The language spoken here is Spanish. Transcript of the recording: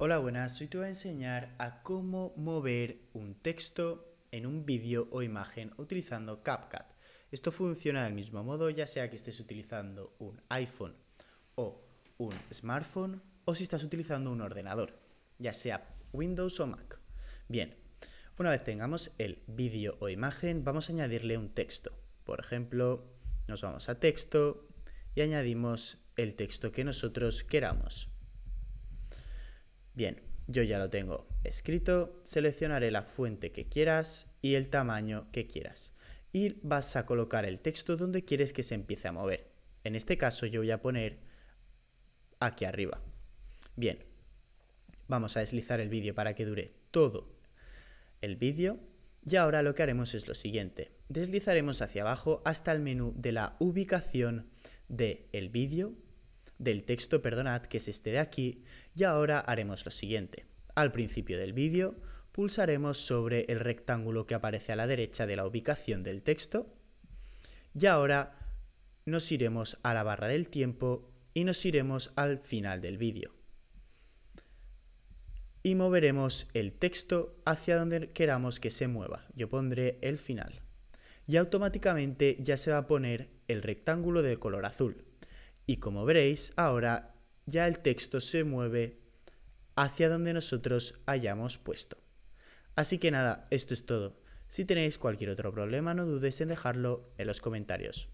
Hola, buenas. Hoy te voy a enseñar a cómo mover un texto en un vídeo o imagen utilizando CapCut. Esto funciona del mismo modo ya sea que estés utilizando un iPhone o un smartphone o si estás utilizando un ordenador, ya sea Windows o Mac. Bien, una vez tengamos el vídeo o imagen vamos a añadirle un texto. Por ejemplo, nos vamos a texto y añadimos el texto que nosotros queramos. Bien, yo ya lo tengo escrito, seleccionaré la fuente que quieras y el tamaño que quieras. Y vas a colocar el texto donde quieres que se empiece a mover. En este caso yo voy a poner aquí arriba. Bien, vamos a deslizar el vídeo para que dure todo el vídeo. Y ahora lo que haremos es lo siguiente. Deslizaremos hacia abajo hasta el menú de la ubicación del el vídeo del texto perdonad que es este de aquí y ahora haremos lo siguiente. Al principio del vídeo pulsaremos sobre el rectángulo que aparece a la derecha de la ubicación del texto y ahora nos iremos a la barra del tiempo y nos iremos al final del vídeo. Y moveremos el texto hacia donde queramos que se mueva. Yo pondré el final. Y automáticamente ya se va a poner el rectángulo de color azul. Y como veréis, ahora ya el texto se mueve hacia donde nosotros hayamos puesto. Así que nada, esto es todo. Si tenéis cualquier otro problema, no dudes en dejarlo en los comentarios.